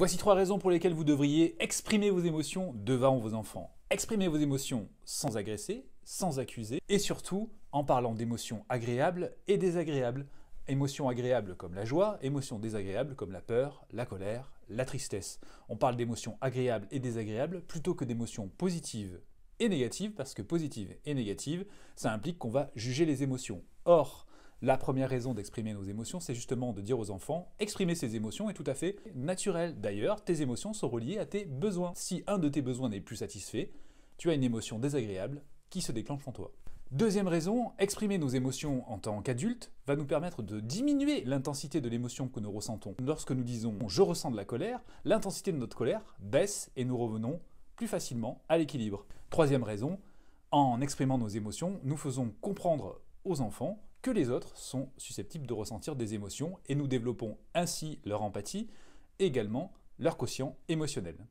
Voici trois raisons pour lesquelles vous devriez exprimer vos émotions devant vos enfants. Exprimer vos émotions sans agresser, sans accuser, et surtout en parlant d'émotions agréables et désagréables. Émotions agréables comme la joie, émotions désagréables comme la peur, la colère, la tristesse. On parle d'émotions agréables et désagréables plutôt que d'émotions positives et négatives, parce que positives et négatives, ça implique qu'on va juger les émotions. Or, la première raison d'exprimer nos émotions, c'est justement de dire aux enfants, exprimer ses émotions est tout à fait naturel. D'ailleurs, tes émotions sont reliées à tes besoins. Si un de tes besoins n'est plus satisfait, tu as une émotion désagréable qui se déclenche en toi. Deuxième raison, exprimer nos émotions en tant qu'adultes va nous permettre de diminuer l'intensité de l'émotion que nous ressentons. Lorsque nous disons je ressens de la colère, l'intensité de notre colère baisse et nous revenons plus facilement à l'équilibre. Troisième raison, en exprimant nos émotions, nous faisons comprendre aux enfants que les autres sont susceptibles de ressentir des émotions et nous développons ainsi leur empathie, également leur quotient émotionnel.